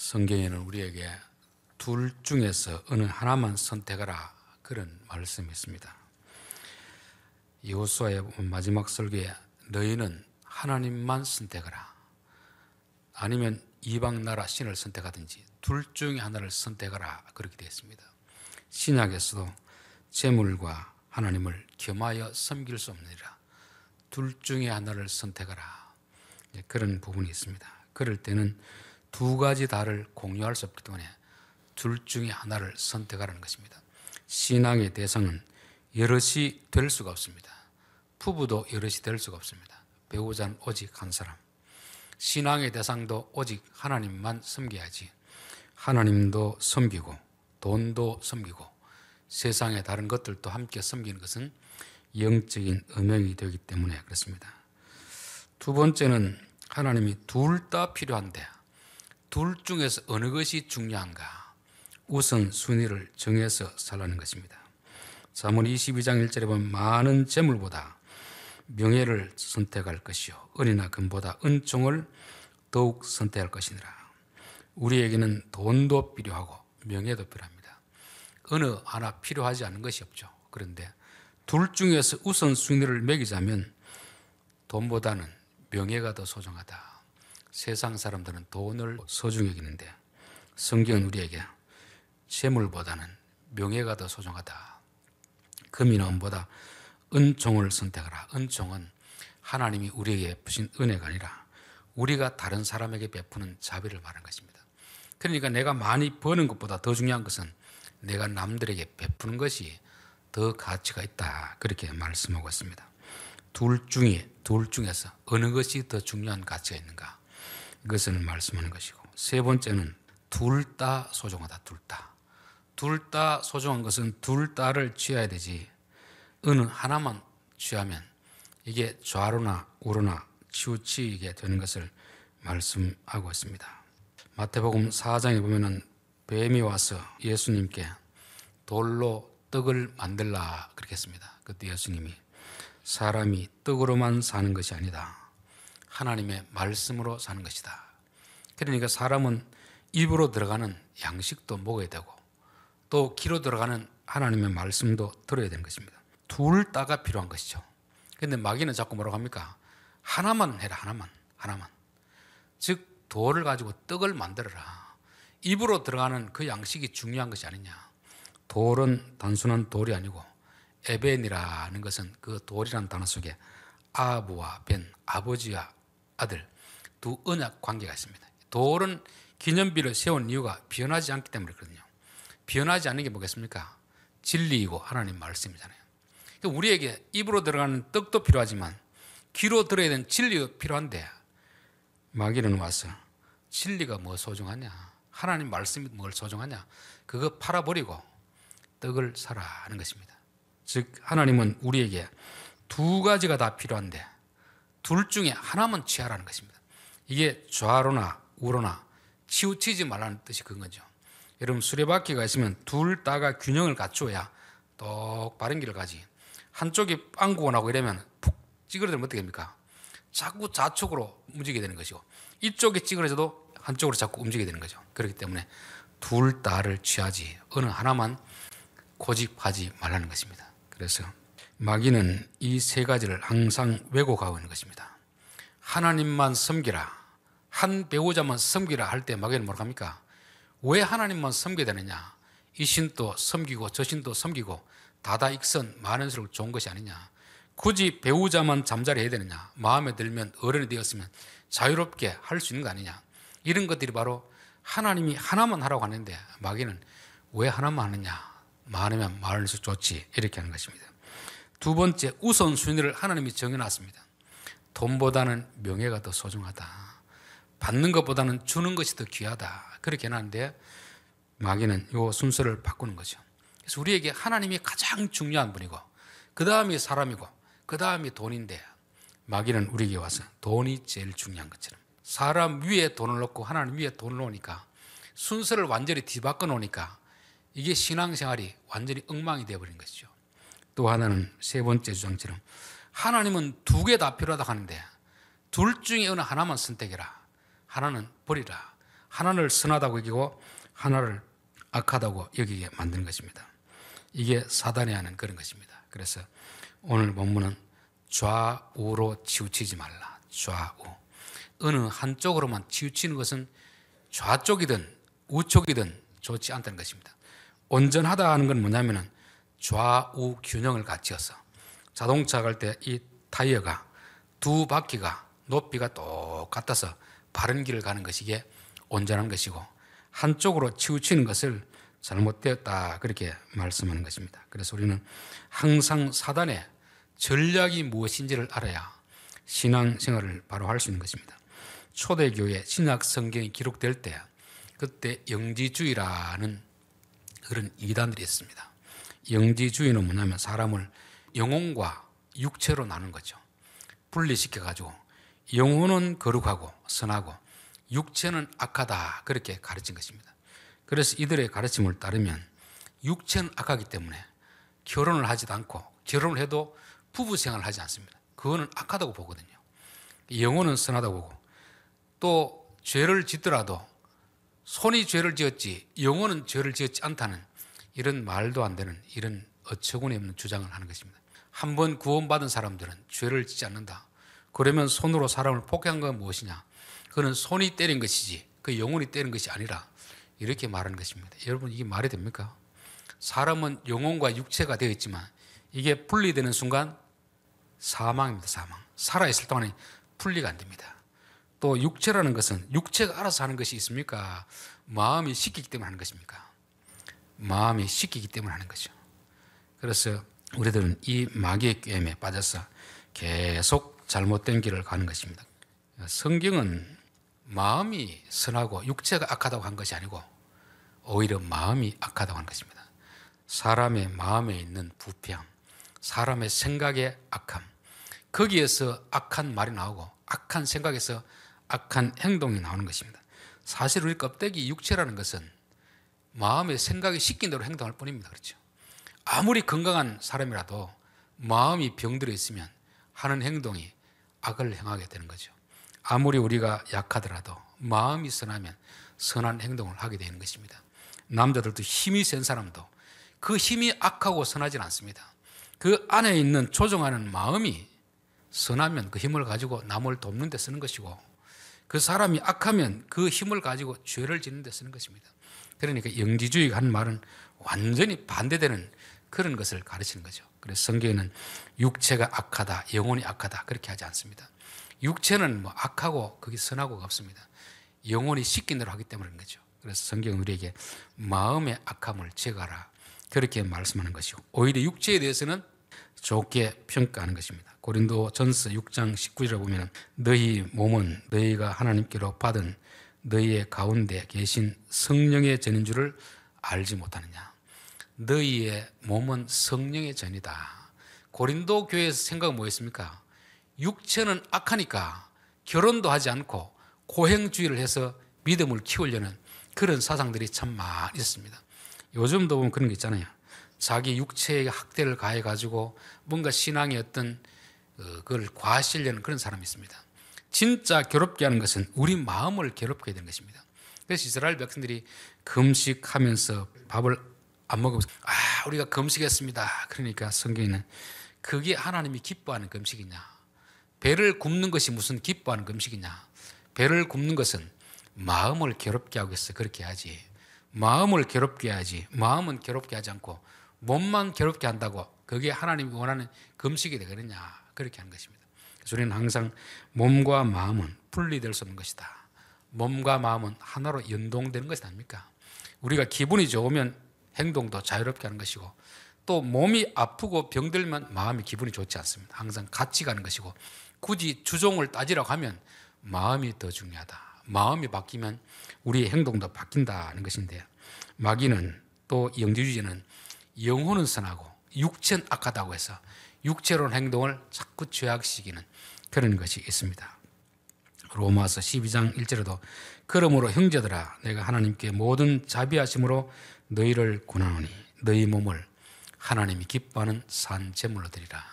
성경에는 우리에게 둘 중에서 어느 하나만 선택하라 그런 말씀이 있습니다. 여호수아의 마지막 설교에 너희는 하나님만 선택하라. 아니면 이방 나라 신을 선택하든지 둘 중에 하나를 선택하라 그렇게 되어 있습니다. 신약에서도 재물과 하나님을 겸하여 섬길 수 없느니라. 둘 중에 하나를 선택하라. 그런 부분이 있습니다. 그럴 때는 두 가지 다를 공유할 수 없기 때문에 둘 중에 하나를 선택하라는 것입니다. 신앙의 대상은 여럿이 될 수가 없습니다. 부부도 여럿이 될 수가 없습니다. 배우자는 오직 한 사람. 신앙의 대상도 오직 하나님만 섬겨야지. 하나님도 섬기고 돈도 섬기고 세상의 다른 것들도 함께 섬기는 것은 영적인 음행이 되기 때문에 그렇습니다. 두 번째는 하나님이 둘 다 필요한데 둘 중에서 어느 것이 중요한가 우선 순위를 정해서 살라는 것입니다. 사문 22장 1절에 보면 많은 재물보다 명예를 선택할 것이요 은이나 금보다 은총을 더욱 선택할 것이니라. 우리에게는 돈도 필요하고 명예도 필요합니다. 어느 하나 필요하지 않은 것이 없죠. 그런데 둘 중에서 우선 순위를 매기자면 돈보다는 명예가 더 소중하다. 세상 사람들은 돈을 소중히 여기는데 성경은 우리에게 재물보다는 명예가 더 소중하다. 금이나 은보다 은총을 선택하라. 은총은 하나님이 우리에게 부신 은혜가 아니라 우리가 다른 사람에게 베푸는 자비를 말하는 것입니다. 그러니까 내가 많이 버는 것보다 더 중요한 것은 내가 남들에게 베푸는 것이 더 가치가 있다. 그렇게 말씀하고 있습니다. 둘 중에, 둘 중에서 어느 것이 더 중요한 가치가 있는가? 이것을 말씀하는 것이고 세 번째는 둘 다 소중하다 둘 다. 둘 다 소중한 것은 둘 다를 취해야 되지 어느 하나만 취하면 이게 좌로나 우로나 치우치게 되는 것을 말씀하고 있습니다. 마태복음 4장에 보면은 뱀이 와서 예수님께 돌로 떡을 만들라 그렇게 했습니다. 그때 예수님이 사람이 떡으로만 사는 것이 아니다. 하나님의 말씀으로 사는 것이다. 그러니까 사람은 입으로 들어가는 양식도 먹어야 되고 또 귀로 들어가는 하나님의 말씀도 들어야 되는 것입니다. 둘 다가 필요한 것이죠. 근데 마귀는 자꾸 뭐라고 합니까? 하나만 해라, 하나만, 하나만. 즉, 돌을 가지고 떡을 만들어라. 입으로 들어가는 그 양식이 중요한 것이 아니냐. 돌은 단순한 돌이 아니고 에벤이라는 것은 그 돌이란 단어 속에 아부와 벤, 아버지와 아들 두 언약 관계가 있습니다. 돌은 기념비를 세운 이유가 변하지 않기 때문에 그렇거든요. 변하지 않는 게 뭐겠습니까? 진리이고 하나님 말씀이잖아요. 우리에게 입으로 들어가는 떡도 필요하지만 귀로 들어야 되는 진리도 필요한데 마귀는 와서 진리가 뭐 소중하냐? 하나님 말씀이 뭘 소중하냐? 그거 팔아버리고 떡을 사라 하는 것입니다. 즉 하나님은 우리에게 두 가지가 다 필요한데 둘 중에 하나만 취하라는 것입니다. 이게 좌로나 우로나 치우치지 말라는 뜻이 그 거죠. 여러분 수레바퀴가 있으면 둘 다가 균형을 갖춰야 똑바른 길을 가지. 한쪽이 빵꾸가 나고 이러면 푹 찌그러들면 어떻게 됩니까? 자꾸 좌측으로 움직이게 되는 것이고 이쪽이 찌그러져도 한쪽으로 자꾸 움직이게 되는 거죠. 그렇기 때문에 둘 다를 취하지 어느 하나만 고집하지 말라는 것입니다. 그래서 마귀는 이 세 가지를 항상 왜곡하는 것입니다. 하나님만 섬기라. 한 배우자만 섬기라 할 때 마귀는 뭐라 합니까? 왜 하나님만 섬겨야 되느냐? 이 신도 섬기고 저 신도 섬기고 다다익선 많은 수록 좋은 것이 아니냐? 굳이 배우자만 잠자리 해야 되느냐? 마음에 들면 어른이 되었으면 자유롭게 할 수 있는 거 아니냐? 이런 것들이 바로 하나님이 하나만 하라고 하는데 마귀는 왜 하나만 하느냐? 많으면 많을수 좋지 이렇게 하는 것입니다. 두 번째 우선순위를 하나님이 정해놨습니다. 돈보다는 명예가 더 소중하다. 받는 것보다는 주는 것이 더 귀하다. 그렇게 해놨는데 마귀는 이 순서를 바꾸는 거죠. 그래서 우리에게 하나님이 가장 중요한 분이고 그 다음이 사람이고 그 다음이 돈인데 마귀는 우리에게 와서 돈이 제일 중요한 것처럼 사람 위에 돈을 놓고 하나님 위에 돈을 놓으니까 순서를 완전히 뒤바꿔 놓으니까 이게 신앙생활이 완전히 엉망이 되어버린 것이죠. 또 하나는 세 번째 주장처럼 하나님은 두 개 다 필요하다 하는데 둘 중에 어느 하나만 선택해라. 하나는 버리라. 하나를 선하다고 여기고 하나를 악하다고 여기게 만든 것입니다. 이게 사단이 하는 그런 것입니다. 그래서 오늘 본문은 좌우로 치우치지 말라. 좌우. 어느 한쪽으로만 치우치는 것은 좌쪽이든 우쪽이든 좋지 않다는 것입니다. 온전하다 하는 건 뭐냐면은 좌우 균형을 갖추어서 자동차 갈 때 이 타이어가 두 바퀴가 높이가 똑같아서 바른 길을 가는 것이 이게 온전한 것이고 한쪽으로 치우치는 것을 잘못되었다 그렇게 말씀하는 것입니다. 그래서 우리는 항상 사단의 전략이 무엇인지를 알아야 신앙생활을 바로 할 수 있는 것입니다. 초대교회 신약 성경이 기록될 때 그때 영지주의라는 그런 이단들이 있습니다. 영지주의는 뭐냐면 사람을 영혼과 육체로 나눈 거죠. 분리시켜 가지고 영혼은 거룩하고 선하고 육체는 악하다 그렇게 가르친 것입니다. 그래서 이들의 가르침을 따르면 육체는 악하기 때문에 결혼을 하지도 않고 결혼을 해도 부부 생활을 하지 않습니다. 그거는 악하다고 보거든요. 영혼은 선하다고 보고 또 죄를 짓더라도 손이 죄를 지었지 영혼은 죄를 지었지 않다는 이런 말도 안 되는 이런 어처구니 없는 주장을 하는 것입니다. 한 번 구원받은 사람들은 죄를 짓지 않는다. 그러면 손으로 사람을 폭행한 건 무엇이냐? 그는 손이 때린 것이지 그 영혼이 때린 것이 아니라 이렇게 말하는 것입니다. 여러분 이게 말이 됩니까? 사람은 영혼과 육체가 되어 있지만 이게 분리되는 순간 사망입니다. 사망. 살아 있을 동안에 분리가 안 됩니다. 또 육체라는 것은 육체가 알아서 하는 것이 있습니까? 마음이 시키기 때문에 하는 것입니까? 마음이 씻기기 때문에 하는 거죠. 그래서 우리들은 이 마귀의 꿰에 빠져서 계속 잘못된 길을 가는 것입니다. 성경은 마음이 선하고 육체가 악하다고 한 것이 아니고 오히려 마음이 악하다고 한 것입니다. 사람의 마음에 있는 부패함, 사람의 생각의 악함, 거기에서 악한 말이 나오고 악한 생각에서 악한 행동이 나오는 것입니다. 사실 우리 껍데기 육체라는 것은 마음의 생각이 시킨 대로 행동할 뿐입니다. 그렇죠? 아무리 건강한 사람이라도 마음이 병들어 있으면 하는 행동이 악을 행하게 되는 거죠. 아무리 우리가 약하더라도 마음이 선하면 선한 행동을 하게 되는 것입니다. 남자들도 힘이 센 사람도 그 힘이 악하고 선하진 않습니다. 그 안에 있는 조종하는 마음이 선하면 그 힘을 가지고 남을 돕는 데 쓰는 것이고 그 사람이 악하면 그 힘을 가지고 죄를 짓는 데 쓰는 것입니다. 그러니까 영지주의가 하는 말은 완전히 반대되는 그런 것을 가르치는 거죠. 그래서 성경에는 육체가 악하다, 영혼이 악하다 그렇게 하지 않습니다. 육체는 뭐 악하고 그게 선하고가 없습니다. 영혼이 씻긴 대로 하기 때문인 거죠. 그래서 성경은 우리에게 마음의 악함을 제거하라 그렇게 말씀하는 것이고 오히려 육체에 대해서는 좋게 평가하는 것입니다. 고린도 전서 6장 19절에 보면 너희 몸은 너희가 하나님께로 받은 너희의 가운데 계신 성령의 전인 줄을 알지 못하느냐 너희의 몸은 성령의 전이다 고린도 교회에서 생각은 뭐였습니까? 육체는 악하니까 결혼도 하지 않고 고행주의를 해서 믿음을 키우려는 그런 사상들이 참 많이 있습니다 요즘도 보면 그런 게 있잖아요 자기 육체에 학대를 가해가지고 뭔가 신앙의 어떤 어, 그걸 과시려는 그런 사람이 있습니다 진짜 괴롭게 하는 것은 우리 마음을 괴롭게 되는 것입니다. 그래서 이스라엘 백성들이 금식하면서 밥을 안 먹으면서 아 우리가 금식했습니다. 그러니까 성경에는 그게 하나님이 기뻐하는 금식이냐? 배를 굽는 것이 무슨 기뻐하는 금식이냐? 배를 굽는 것은 마음을 괴롭게 하고 있어 그렇게 하지. 마음을 괴롭게 하지. 마음은 괴롭게 하지 않고 몸만 괴롭게 한다고 그게 하나님이 원하는 금식이 되느냐 그렇게 하는 것입니다. 주님 항상 몸과 마음은 분리될 수 없는 것이다. 몸과 마음은 하나로 연동되는 것이 아닙니까? 우리가 기분이 좋으면 행동도 자유롭게 하는 것이고 또 몸이 아프고 병들면 마음이 기분이 좋지 않습니다. 항상 같이 가는 것이고 굳이 주종을 따지라고 하면 마음이 더 중요하다. 마음이 바뀌면 우리의 행동도 바뀐다는 것인데 마귀는 또 영지주의는 영혼은 선하고 육체는 악하다고 해서 육체로는 행동을 자꾸 죄악시키는 그런 것이 있습니다. 로마서 12장 1절에도 그러므로 형제들아 내가 하나님께 모든 자비하심으로 너희를 권하노니 너희 몸을 하나님이 기뻐하는 산 제물로 드리라.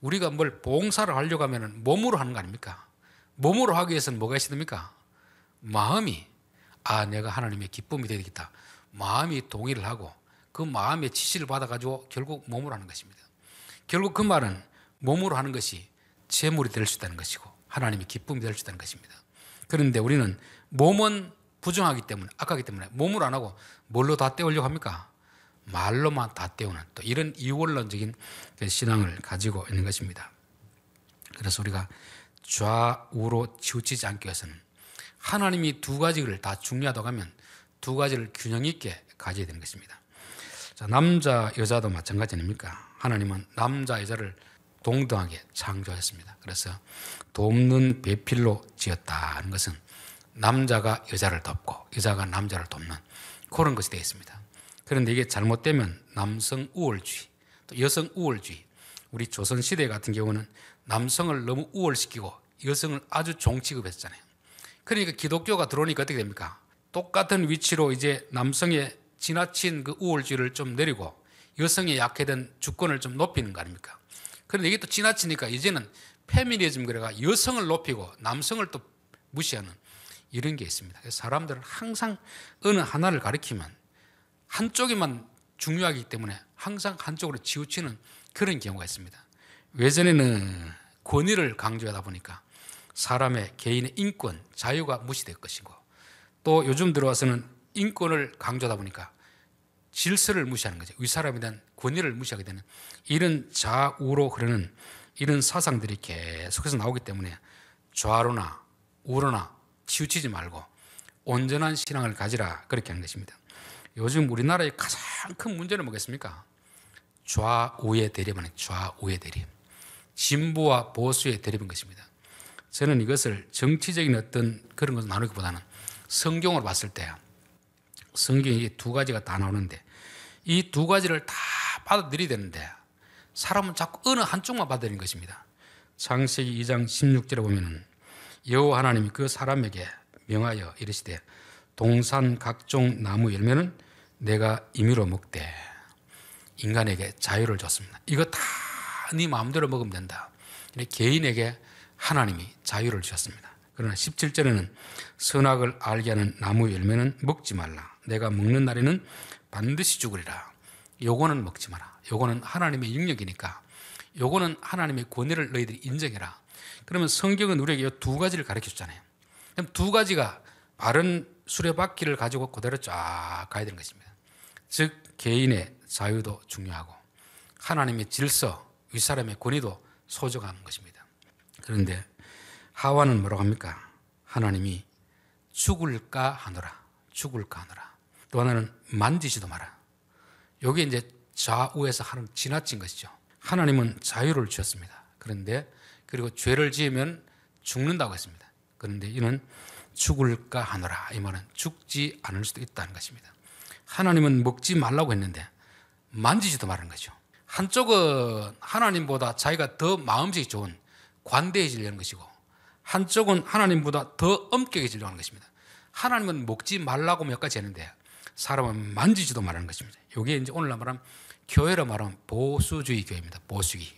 우리가 뭘 봉사를 하려고 하면 몸으로 하는 거 아닙니까? 몸으로 하기 위해서는 뭐가 있어니까 마음이 아 내가 하나님의 기쁨이 되겠다. 마음이 동의를 하고 그 마음의 지시를 받아가지고 결국 몸으로 하는 것입니다. 결국 그 말은 몸으로 하는 것이 재물이 될 수 있다는 것이고 하나님의 기쁨이 될 수 있다는 것입니다. 그런데 우리는 몸은 부정하기 때문에 악하기 때문에 몸으안 하고 뭘로 다 때우려고 합니까? 말로만 다 때우는 또 이런 이원론적인 그 신앙을 가지고 있는 것입니다. 그래서 우리가 좌우로 치우치지 않기 위해서는 하나님이 두 가지를 다 중요하다고 하면 두 가지를 균형 있게 가져야 되는 것입니다. 자, 남자, 여자도 마찬가지 아닙니까? 하나님은 남자, 여자를 동등하게 창조했습니다. 그래서 돕는 배필로 지었다는 것은 남자가 여자를 돕고 여자가 남자를 돕는 그런 것이 되어 있습니다. 그런데 이게 잘못되면 남성 우월주의, 또 여성 우월주의. 우리 조선 시대 같은 경우는 남성을 너무 우월시키고 여성을 아주 종취급했잖아요 그러니까 기독교가 들어오니까 어떻게 됩니까? 똑같은 위치로 이제 남성의 지나친 그 우월주의를 좀 내리고 여성의 약해된 주권을 좀 높이는 거 아닙니까? 그런데 이게 또 지나치니까 이제는 페미니즘 그래가 여성을 높이고 남성을 또 무시하는 이런 게 있습니다. 사람들은 항상 어느 하나를 가리키면 한쪽에만 중요하기 때문에 항상 한쪽으로 치우치는 그런 경우가 있습니다. 예전에는 권위를 강조하다 보니까 사람의 개인의 인권, 자유가 무시될 것이고 또 요즘 들어와서는 인권을 강조하다 보니까 질서를 무시하는 거죠. 윗사람에 대한 권위를 무시하게 되는 이런 좌우로 흐르는 이런 사상들이 계속해서 나오기 때문에 좌로나 우로나 치우치지 말고 온전한 신앙을 가지라 그렇게 하는 것입니다. 요즘 우리나라의 가장 큰 문제는 뭐겠습니까? 좌우의 대립은 좌우의 대립. 진보와 보수의 대립인 것입니다. 저는 이것을 정치적인 어떤 그런 것을 나누기보다는 성경으로 봤을 때 성경에 두 가지가 다 나오는데 이 두 가지를 다받아들이 되는데 사람은 자꾸 어느 한쪽만 받아들이는 것입니다. 창세기 2장 16절에 보면은 여호와 하나님이 그 사람에게 명하여 이르시되 동산 각종 나무 열매는 내가 임의로 먹되 인간에게 자유를 줬습니다. 이거 다 네 마음대로 먹으면 된다. 개인에게 하나님이 자유를 주셨습니다. 그러나 17절에는 선악을 알게 하는 나무 열매는 먹지 말라. 내가 먹는 날에는 반드시 죽으리라. 요거는 먹지 마라. 요거는 하나님의 능력이니까. 요거는 하나님의 권위를 너희들이 인정해라. 그러면 성경은 우리에게 두 가지를 가르쳐 주잖아요. 그럼 두 가지가 바른 수레바퀴를 가지고 그대로 쫙 가야 되는 것입니다. 즉 개인의 자유도 중요하고 하나님의 질서, 윗사람의 권위도 소중한 것입니다. 그런데 하와는 뭐라고 합니까? 하나님이 죽을까 하노라. 죽을까 하노라. 또 하나는 만지지도 마라. 여기 이제 좌우에서 하는 지나친 것이죠. 하나님은 자유를 주셨습니다. 그런데 그리고 죄를 지으면 죽는다고 했습니다. 그런데 이는 죽을까 하노라 이 말은 죽지 않을 수도 있다는 것입니다. 하나님은 먹지 말라고 했는데 만지지도 말은 거죠. 한쪽은 하나님보다 자기가 더 마음속이 좋은 관대해지려는 것이고 한쪽은 하나님보다 더 엄격해지려는 것입니다. 하나님은 먹지 말라고 몇 가지 했는데 사람을 만지지도 말하는 것입니다. 이게 이제 오늘날 말하면 교회로 말하면 보수주의 교회입니다. 보수주의,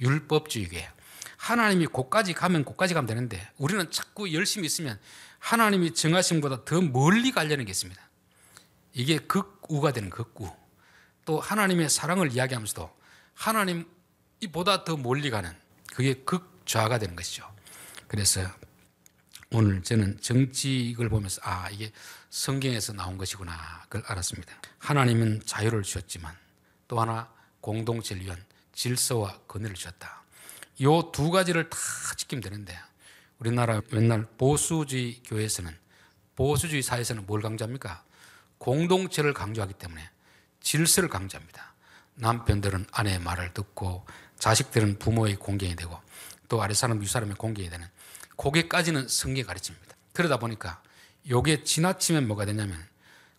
율법주의 교회. 하나님이 곳까지 가면 곳까지 가면 되는데 우리는 자꾸 열심히 있으면 하나님이 정하신 보다더 멀리 가려는 게 있습니다. 이게 극우가 되는 극우. 또 하나님의 사랑을 이야기하면서도 하나님보다 더 멀리 가는 그게 극좌가 되는 것이죠. 그래서 오늘 저는 정직을 보면서 아 이게 성경에서 나온 것이구나 그걸 알았습니다. 하나님은 자유를 주셨지만 또 하나 공동체를 위한 질서와 권위를 주셨다. 이 두 가지를 다 지키면 되는데 우리나라 맨날 보수주의 교회에서는 보수주의 사회에서는 뭘 강조합니까? 공동체를 강조하기 때문에 질서를 강조합니다. 남편들은 아내의 말을 듣고 자식들은 부모의 공경이 되고 또 아랫사람 윗사람의 공경이 되는 고개까지는 성경 가르칩니다. 그러다 보니까 요게 지나치면 뭐가 되냐면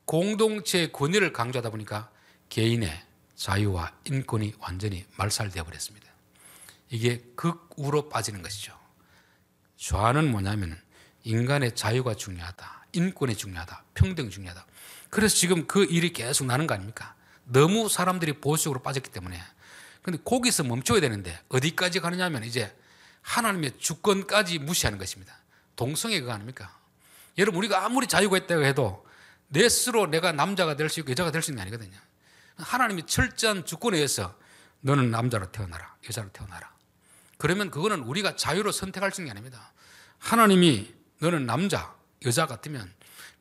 공동체의 권위를 강조하다 보니까 개인의 자유와 인권이 완전히 말살되어 버렸습니다. 이게 극우로 빠지는 것이죠. 좌는 뭐냐면 인간의 자유가 중요하다. 인권이 중요하다. 평등이 중요하다. 그래서 지금 그 일이 계속 나는 거 아닙니까? 너무 사람들이 보수적으로 빠졌기 때문에. 근데 거기서 멈춰야 되는데 어디까지 가느냐 하면 이제 하나님의 주권까지 무시하는 것입니다. 동성애 그거 아닙니까? 여러분 우리가 아무리 자유가 있다고 해도 내 스스로 내가 남자가 될 수 있고 여자가 될 수 있는 게 아니거든요. 하나님이 철저한 주권에 의해서 너는 남자로 태어나라, 여자로 태어나라. 그러면 그거는 우리가 자유로 선택할 수 있는 게 아닙니다. 하나님이 너는 남자, 여자 같으면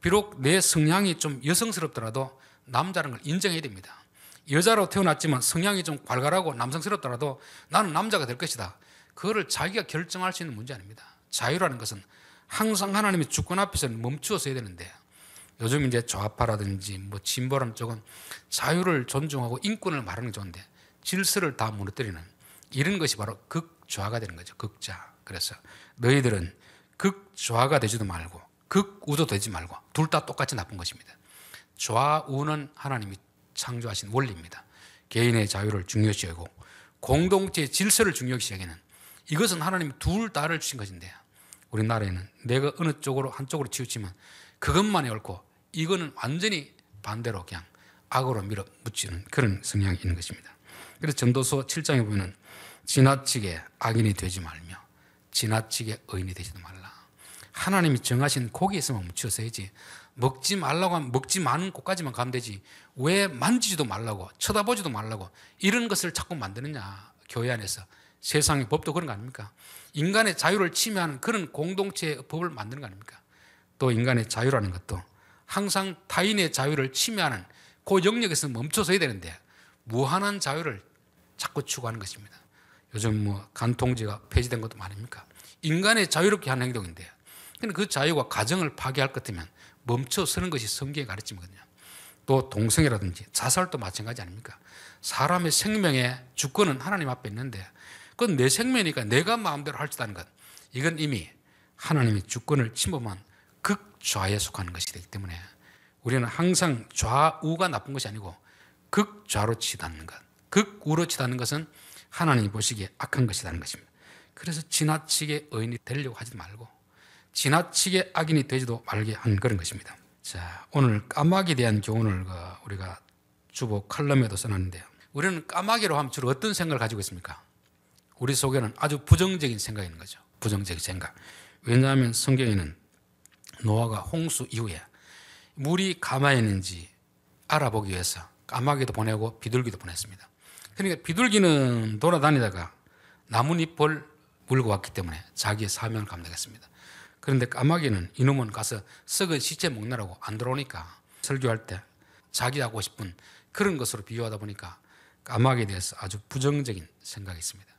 비록 내 성향이 좀 여성스럽더라도 남자라는 걸 인정해야 됩니다. 여자로 태어났지만 성향이 좀 괄괄하고 남성스럽더라도 나는 남자가 될 것이다. 그거를 자기가 결정할 수 있는 문제 아닙니다. 자유라는 것은 항상 하나님의 주권 앞에서 멈추어서 야 되는데 요즘 이제 좌파라든지 뭐 진보람 쪽은 자유를 존중하고 인권을 말하는 게 좋은데 질서를 다 무너뜨리는 이런 것이 바로 극좌가 되는 거죠. 극좌. 그래서 너희들은 극좌가 되지도 말고 극우도 되지 말고 둘 다 똑같이 나쁜 것입니다. 좌우는 하나님이 창조하신 원리입니다. 개인의 자유를 중요시 여고 공동체의 질서를 중요시 여기는 이것은 하나님이 둘 다를 주신 것인데 우리나라에는 내가 어느 쪽으로 한쪽으로 치우치면 그것만이 옳고 이거는 완전히 반대로 그냥 악으로 밀어붙이는 그런 성향이 있는 것입니다. 그래서 전도서 7장에 보면 지나치게 악인이 되지 말며 지나치게 의인이 되지도 말라. 하나님이 정하신 고기 있으면 묻혀서야지 먹지 말라고 하면 먹지 많은 곳까지만 가면 되지 왜 만지지도 말라고 쳐다보지도 말라고 이런 것을 자꾸 만드느냐 교회 안에서 세상의 법도 그런 거 아닙니까? 인간의 자유를 침해하는 그런 공동체의 법을 만드는 거 아닙니까? 또 인간의 자유라는 것도 항상 타인의 자유를 침해하는 그 영역에서 멈춰서야 되는데 무한한 자유를 자꾸 추구하는 것입니다. 요즘 뭐 간통죄가 폐지된 것도 많으니까 인간의 자유롭게 하는 행동인데 근데 그 자유가 가정을 파괴할 것 같으면 멈춰서는 것이 성경의 가르침이거든요. 또동성이라든지 자살도 마찬가지 아닙니까? 사람의 생명의 주권은 하나님 앞에 있는데 그건 내 생명이니까 내가 마음대로 할줄아는 것. 이건 이미 하나님의 주권을 침범한 극좌에 속하는 것이 되기 때문에 우리는 항상 좌우가 나쁜 것이 아니고 극좌로 치닫는 것. 극우로 치닫는 것은 하나님이 보시기에 악한 것이라는 것입니다. 그래서 지나치게 의인이 되려고 하지 말고 지나치게 악인이 되지도 말게 한 그런 것입니다. 자, 오늘 까마귀에 대한 교훈을 그 우리가 주보 칼럼에도 써놨는데요. 우리는 까마귀로 하면 주로 어떤 생각을 가지고 있습니까? 우리 속에는 아주 부정적인 생각이 있는 거죠. 부정적인 생각. 왜냐하면 성경에는 노아가 홍수 이후에 물이 가만히 있는지 알아보기 위해서 까마귀도 보내고 비둘기도 보냈습니다. 그러니까 비둘기는 돌아다니다가 나뭇잎을 물고 왔기 때문에 자기의 사명을 감당했습니다. 그런데 까마귀는 이놈은 가서 썩은 시체 먹느라고 안 들어오니까 설교할 때 자기 하고 싶은 그런 것으로 비유하다 보니까 까마귀에 대해서 아주 부정적인 생각이 있습니다.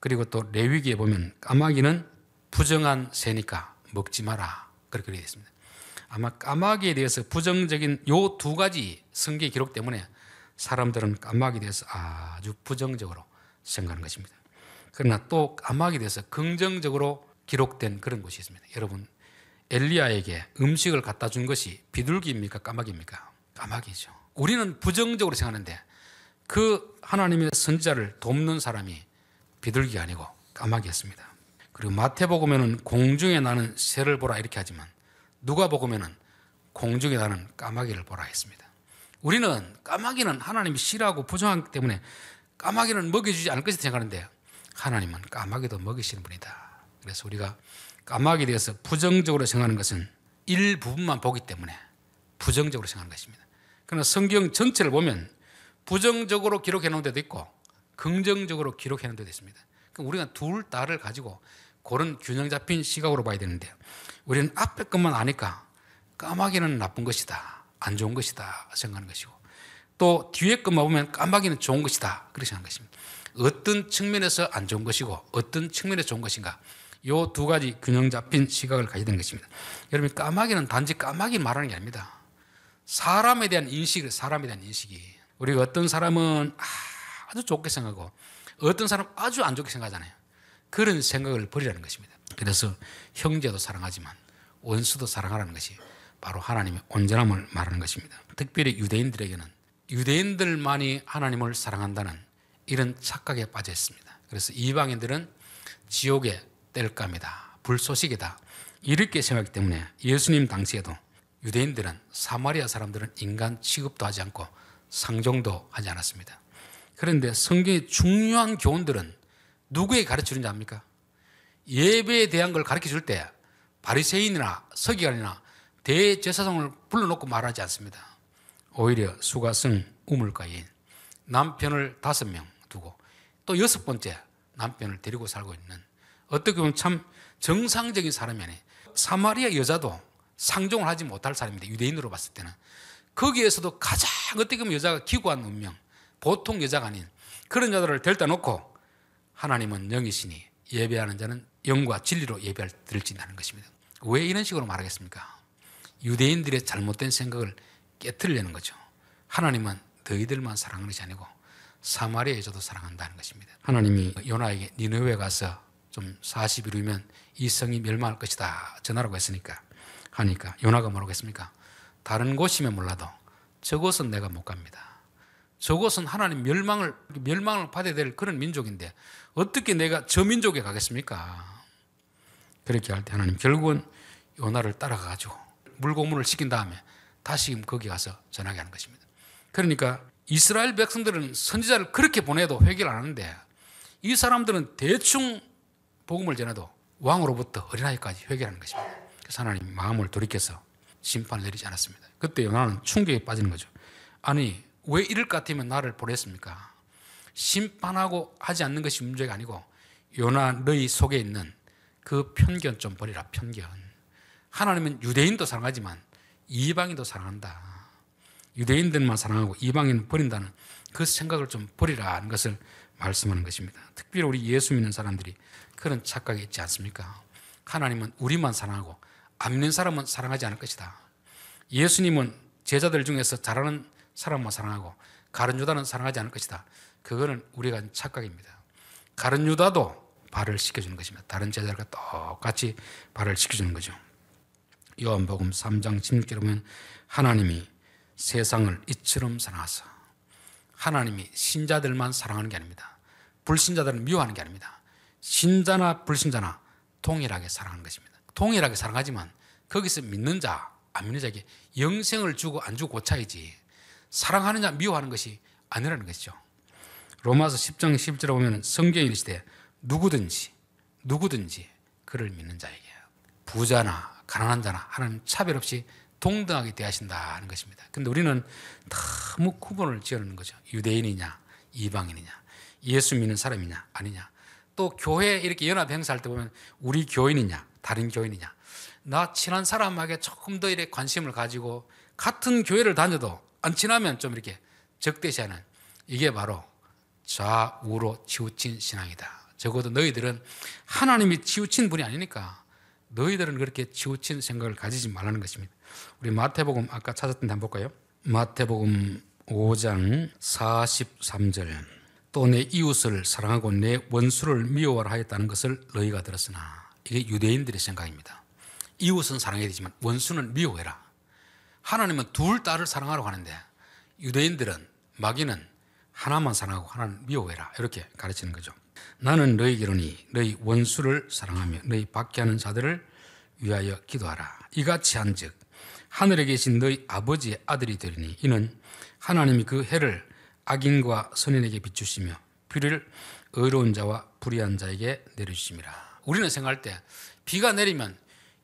그리고 또 레위기에 보면 까마귀는 부정한 새니까 먹지 마라 그렇게 되어 있습니다. 아마 까마귀에 대해서 부정적인 요 두 가지 성계 기록 때문에 사람들은 까마귀에 대해서 아주 부정적으로 생각하는 것입니다. 그러나 또 까마귀에 대해서 긍정적으로 기록된 그런 곳이 있습니다. 여러분 엘리야에게 음식을 갖다 준 것이 비둘기입니까 까마귀입니까? 까마귀죠. 우리는 부정적으로 생각하는데 그 하나님의 선자를 돕는 사람이 비둘기 아니고 까마귀였습니다. 그리고 마태복음에는 공중에 나는 새를 보라 이렇게 하지만 누가복음에는 공중에 나는 까마귀를 보라 했습니다. 우리는 까마귀는 하나님이 싫어하고 부정하기 때문에 까마귀는 먹여주지 않을 것이 생각하는데 하나님은 까마귀도 먹이시는 분이다. 그래서 우리가 까마귀에 대해서 부정적으로 생각하는 것은 일부분만 보기 때문에 부정적으로 생각하는 것입니다. 그러나 성경 전체를 보면 부정적으로 기록해 놓은 데도 있고 긍정적으로 기록해 놓게 됐습니다. 그러니까 우리가 둘 다를 가지고 그런 균형 잡힌 시각으로 봐야 되는데 우리는 앞에 것만 아니까 까마귀는 나쁜 것이다. 안 좋은 것이다. 생각하는 것이고 또 뒤에 것만 보면 까마귀는 좋은 것이다. 그렇게 생각하는 것입니다. 어떤 측면에서 안 좋은 것이고 어떤 측면에서 좋은 것인가. 요 두 가지 균형 잡힌 시각을 가져야 되 것입니다. 여러분 까마귀는 단지 까마귀 말하는 게 아닙니다. 사람에 대한 인식, 사람에 대한 인식이 우리가 어떤 사람은 아, 아주 좋게 생각하고 어떤 사람 아주 안 좋게 생각하잖아요. 그런 생각을 버리라는 것입니다. 그래서 형제도 사랑하지만 원수도 사랑하라는 것이 바로 하나님의 온전함을 말하는 것입니다. 특별히 유대인들에게는 유대인들만이 하나님을 사랑한다는 이런 착각에 빠져 있습니다. 그래서 이방인들은 지옥의 뗄감이다, 불소식이다 이렇게 생각하기 때문에 예수님 당시에도 유대인들은 사마리아 사람들은 인간 취급도 하지 않고 상종도 하지 않았습니다. 그런데 성경의 중요한 교훈들은 누구에게 가르쳐 주는지 압니까? 예배에 대한 걸 가르쳐 줄때 바리새인이나 서기관이나 대제사장을 불러놓고 말하지 않습니다. 오히려 수가성, 우물가 인 남편을 다섯 명 두고 또 여섯 번째 남편을 데리고 살고 있는 어떻게 보면 참 정상적인 사람이 아니 사마리아 여자도 상종을 하지 못할 사람인데 유대인으로 봤을 때는 거기에서도 가장 어떻게 보면 여자가 기구한 운명 보통 여자가 아닌 그런 여자를 데려다 놓고 하나님은 영이시니 예배하는 자는 영과 진리로 예배를 드릴진다는 것입니다. 왜 이런 식으로 말하겠습니까? 유대인들의 잘못된 생각을 깨뜨리려는 거죠. 하나님은 너희들만 사랑하는 것이 아니고 사마리아 여자도 사랑한다는 것입니다. 하나님이 요나에게 니느웨 가서 좀 40일 후면 이 성이 멸망할 것이다 전하라고 했으니까 하니까 요나가 뭐라고 했습니까? 다른 곳이면 몰라도 저곳은 내가 못 갑니다. 저것은 하나님 멸망을 멸망을 받아야 될 그런 민족인데 어떻게 내가 저 민족에 가겠습니까? 그렇게 할 때 하나님 결국은 요나를 따라가가지고 물고문을 시킨 다음에 다시 거기 가서 전하게 하는 것입니다. 그러니까 이스라엘 백성들은 선지자를 그렇게 보내도 회개를 안 하는데 이 사람들은 대충 복음을 전해도 왕으로부터 어린아이까지 회개하는 것입니다. 그래서 하나님 마음을 돌이켜서 심판을 내리지 않았습니다. 그때 요나는 충격에 빠지는 거죠. 아니 왜 이럴 것 같으면 나를 보냈습니까? 심판하고 하지 않는 것이 문제가 아니고 요나 너희 속에 있는 그 편견 좀 버리라 편견 하나님은 유대인도 사랑하지만 이방인도 사랑한다 유대인들만 사랑하고 이방인은 버린다는 그 생각을 좀 버리라는 것을 말씀하는 것입니다 특별히 우리 예수 믿는 사람들이 그런 착각이 있지 않습니까? 하나님은 우리만 사랑하고 안 믿는 사람은 사랑하지 않을 것이다 예수님은 제자들 중에서 잘하는 사람만 사랑하고 가른 유다는 사랑하지 않을 것이다. 그거는 우리가 착각입니다. 가른 유다도 발을 씻겨주는 것입니다. 다른 제자들과 똑같이 발을 씻겨주는 거죠. 요한복음 3장 16절에 보면 하나님이 세상을 이처럼 사랑하사 하나님이 신자들만 사랑하는 게 아닙니다. 불신자들은 미워하는 게 아닙니다. 신자나 불신자나 동일하게 사랑하는 것입니다. 동일하게 사랑하지만 거기서 믿는 자, 안 믿는 자에게 영생을 주고 안 주고 고차이지 사랑하느냐 미워하는 것이 아니라는 것이죠. 로마서 10장 11절에 보면 성경일 시대 누구든지 누구든지 그를 믿는 자에게 부자나 가난한 자나 하나님 차별 없이 동등하게 대하신다 는 것입니다. 근데 우리는 너무 구분을 지어는 거죠. 유대인이냐 이방인이냐 예수 믿는 사람이냐 아니냐 또 교회 이렇게 연합 행사할 때 보면 우리 교인이냐 다른 교인이냐 나 친한 사람에게 조금 더 이래 관심을 가지고 같은 교회를 다녀도 안 친하면 좀 이렇게 적대시하는 이게 바로 좌우로 치우친 신앙이다. 적어도 너희들은 하나님이 치우친 분이 아니니까 너희들은 그렇게 치우친 생각을 가지지 말라는 것입니다. 우리 마태복음 아까 찾았던데 한번 볼까요? 마태복음 5장 43절 또 내 이웃을 사랑하고 내 원수를 미워하라 하다는 것을 너희가 들었으나 이게 유대인들의 생각입니다. 이웃은 사랑해야 되지만 원수는 미워해라. 하나님은 둘 딸을 사랑하라고 하는데 유대인들은 마귀는 하나만 사랑하고 하나는 미워해라 이렇게 가르치는 거죠. 나는 너희기로니 너희 원수를 사랑하며 너희 밖에 하는 자들을 위하여 기도하라. 이같이 한즉 하늘에 계신 너희 아버지의 아들이 되리니 이는 하나님이 그 해를 악인과 선인에게 비추시며 비를 의로운 자와 불의한 자에게 내려주심이라. 우리는 생각할 때 비가 내리면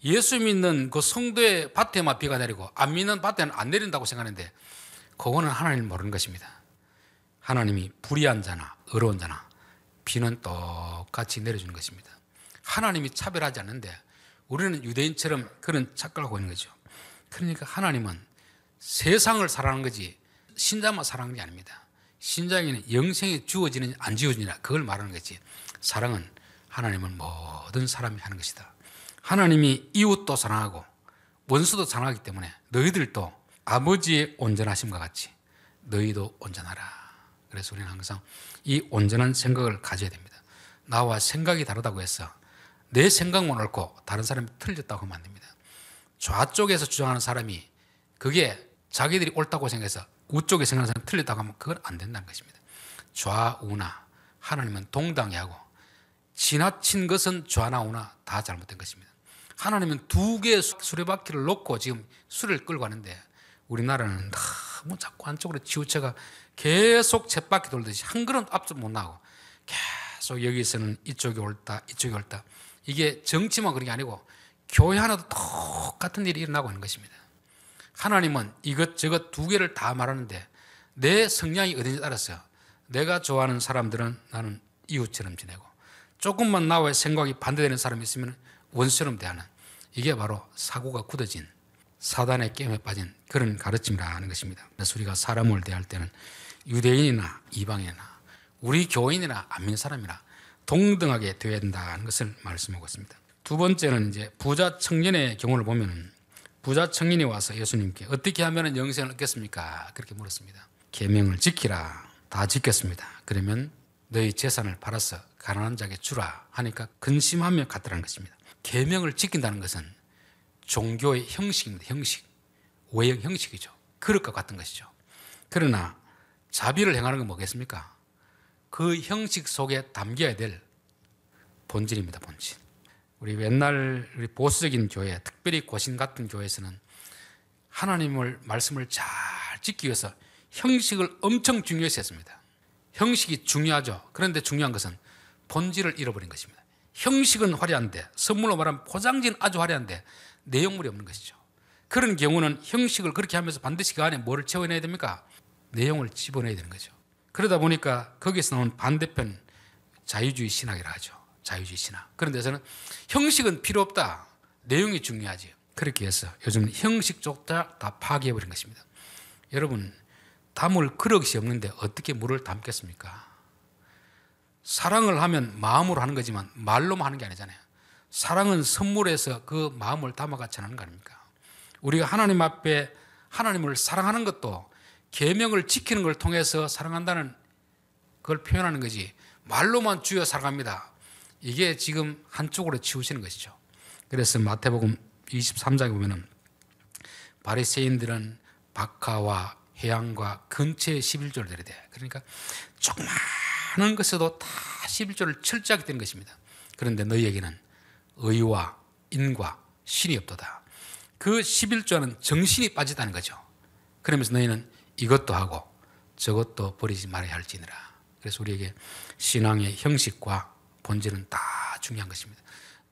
예수 믿는 그 성도의 밭에만 비가 내리고 안 믿는 밭에는 안 내린다고 생각하는데 그거는 하나님 모르는 것입니다. 하나님이 불의한 자나 어려운 자나 비는 똑같이 내려주는 것입니다. 하나님이 차별하지 않는데 우리는 유대인처럼 그런 착각을 하고 있는 거죠. 그러니까 하나님은 세상을 사랑하는 거지 신자만 사랑하는 게 아닙니다. 신자에게는 영생이 주어지느냐 안 주어지느냐 그걸 말하는 거지. 사랑은 하나님은 모든 사람이 하는 것이다. 하나님이 이웃도 사랑하고 원수도 사랑하기 때문에 너희들도 아버지의 온전하심과 같이 너희도 온전하라. 그래서 우리는 항상 이 온전한 생각을 가져야 됩니다. 나와 생각이 다르다고 해서 내 생각만 옳고 다른 사람이 틀렸다고 하면 안 됩니다. 좌쪽에서 주장하는 사람이 그게 자기들이 옳다고 생각해서 우쪽에 생각하는 사람이 틀렸다고 하면 그건 안 된다는 것입니다. 좌우나 하나님은 동당해하고 지나친 것은 좌나 우나 다 잘못된 것입니다. 하나님은 두 개의 수레바퀴를 놓고 지금 수를 끌고 가는데 우리나라는 너무 자꾸 한쪽으로 지우체가 계속 쳇바퀴 돌듯이 한 걸음 앞서 못 나고 계속 여기서는 이쪽이 옳다 이쪽이 옳다 이게 정치만 그런 게 아니고 교회 하나도 똑같은 일이 일어나고 있는 것입니다 하나님은 이것저것 두 개를 다 말하는데 내 성향이 어딘지 알았어요 내가 좋아하는 사람들은 나는 이웃처럼 지내고 조금만 나와의 생각이 반대되는 사람이 있으면 원수처럼 대하는 이게 바로 사고가 굳어진 사단의 게임에 빠진 그런 가르침이라 는 것입니다. 그래서 우리가 사람을 대할 때는 유대인이나 이방인이나 우리 교인이나 안믿 사람이나 동등하게 되어야 된다는 것을 말씀하고 있습니다. 두 번째는 이제 부자 청년의 경우를 보면 부자 청년이 와서 예수님께 어떻게 하면 영생을 얻겠습니까? 그렇게 물었습니다. 계명을 지키라. 다 지켰습니다. 그러면 너희 재산을 팔아서 가난한 자에게 주라 하니까 근심하며 갔더라는 것입니다. 계명을 지킨다는 것은 종교의 형식입니다. 형식. 외형 형식이죠. 그럴것 같은 것이죠. 그러나 자비를 행하는 건 뭐겠습니까? 그 형식 속에 담겨야 될 본질입니다. 본질. 우리 옛날 우리 보수적인 교회, 특별히 고신 같은 교회에서는 하나님을 말씀을 잘 지키기 위해서 형식을 엄청 중요시 했습니다. 형식이 중요하죠. 그런데 중요한 것은 본질을 잃어버린 것입니다. 형식은 화려한데 선물로 말하면 포장지는 아주 화려한데 내용물이 없는 것이죠. 그런 경우는 형식을 그렇게 하면서 반드시 그 안에 뭐를 채워내야 됩니까? 내용을 집어내야 되는 거죠. 그러다 보니까 거기서 나온 반대편 자유주의 신학이라 하죠. 자유주의 신학. 그런 데서는 형식은 필요 없다. 내용이 중요하지. 그렇게 해서 요즘 형식 쪽다 다 파괴해버린 것입니다. 여러분, 담을 그릇이 없는데 어떻게 물을 담겠습니까? 사랑을 하면 마음으로 하는 거지만 말로만 하는 게 아니잖아요. 사랑은 선물해서 그 마음을 담아같이 하는 거 아닙니까? 우리가 하나님 앞에 하나님을 사랑하는 것도 계명을 지키는 걸 통해서 사랑한다는 그걸 표현하는 거지 말로만 주여 사랑합니다. 이게 지금 한쪽으로 치우시는 것이죠. 그래서 마태복음 23장에 보면은 바리새인들은 박하와 해양과 근처에 11조를 내리대. 그러니까 조그만 많은 것에도 다 11조를 철저하게 되는 것입니다. 그런데 너희에게는 의와 인과 신이 없도다. 그 11조는 정신이 빠지다는 거죠. 그러면서 너희는 이것도 하고 저것도 버리지 말아야 할지니라. 그래서 우리에게 신앙의 형식과 본질은 다 중요한 것입니다.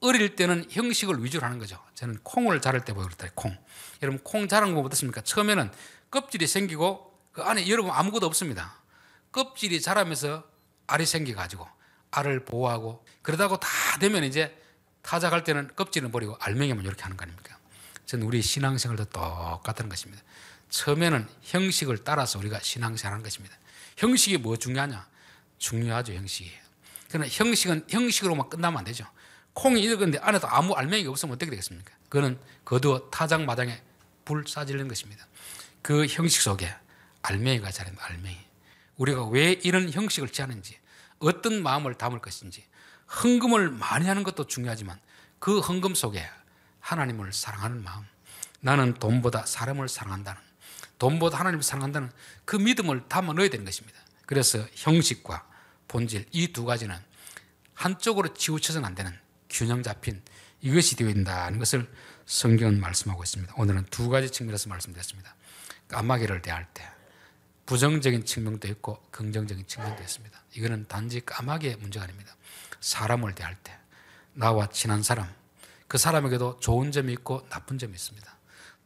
어릴 때는 형식을 위주로 하는 거죠. 저는 콩을 자를 때 보고 그다 콩. 여러분 콩 자른 거 어떻습니까? 처음에는 껍질이 생기고 그 안에 여러분 아무것도 없습니다. 껍질이 자라면서 알이 생겨가지고 알을 보호하고 그러다고 다 되면 이제 타작할 때는 껍질을 버리고 알맹이만 이렇게 하는 거 아닙니까? 전 우리 신앙생활도 똑같은 것입니다. 처음에는 형식을 따라서 우리가 신앙생활 하는 것입니다. 형식이 뭐 중요하냐? 중요하죠, 형식이. 그러나 형식은 형식으로만 끝나면 안 되죠. 콩이 익은데 안에도 아무 알맹이가 없으면 어떻게 되겠습니까? 그거는 거두어 타장 마당에 불 싸지는 것입니다. 그 형식 속에 알맹이가 자란 알맹이. 우리가 왜 이런 형식을 취하는지, 어떤 마음을 담을 것인지, 헌금을 많이 하는 것도 중요하지만 그 헌금 속에 하나님을 사랑하는 마음, 나는 돈보다 사람을 사랑한다는, 돈보다 하나님을 사랑한다는 그 믿음을 담아 넣어야 되는 것입니다. 그래서 형식과 본질 이 두 가지는 한쪽으로 치우쳐서는 안 되는 균형 잡힌 이것이 되어 야된다는 것을 성경은 말씀하고 있습니다. 오늘은 두 가지 측면에서 말씀드렸습니다. 까마귀를 대할 때, 부정적인 측면도 있고 긍정적인 측면도 있습니다. 이거는 단지 까마귀의 문제가 아닙니다. 사람을 대할 때 나와 친한 사람 그 사람에게도 좋은 점이 있고 나쁜 점이 있습니다.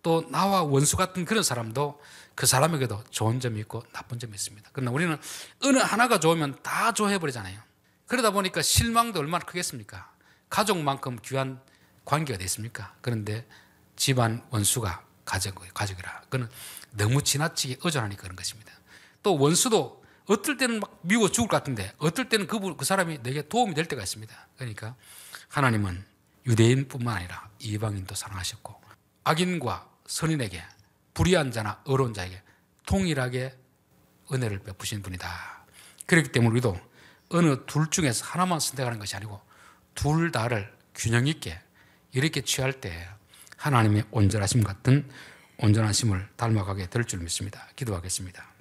또 나와 원수 같은 그런 사람도 그 사람에게도 좋은 점이 있고 나쁜 점이 있습니다. 그러나 우리는 어느 하나가 좋으면 다 좋아해버리잖아요. 그러다 보니까 실망도 얼마나 크겠습니까? 가족만큼 귀한 관계가 되습니까 그런데 집안 원수가 가족, 가족이라. 그는 너무 지나치게 의존하니까 그런 것입니다. 또 원수도 어떨 때는 막 미워 죽을 것 같은데 어떨 때는 그, 그 사람이 내게 도움이 될 때가 있습니다. 그러니까 하나님은 유대인뿐만 아니라 이방인도 사랑하셨고 악인과 선인에게 불의한 자나 어려운 자에게 통일하게 은혜를 베푸신 분이다. 그렇기 때문에 우리도 어느 둘 중에서 하나만 선택하는 것이 아니고 둘 다를 균형 있게 이렇게 취할 때 하나님의 온전하심 같은 온전하심을 닮아가게 될 줄 믿습니다. 기도하겠습니다.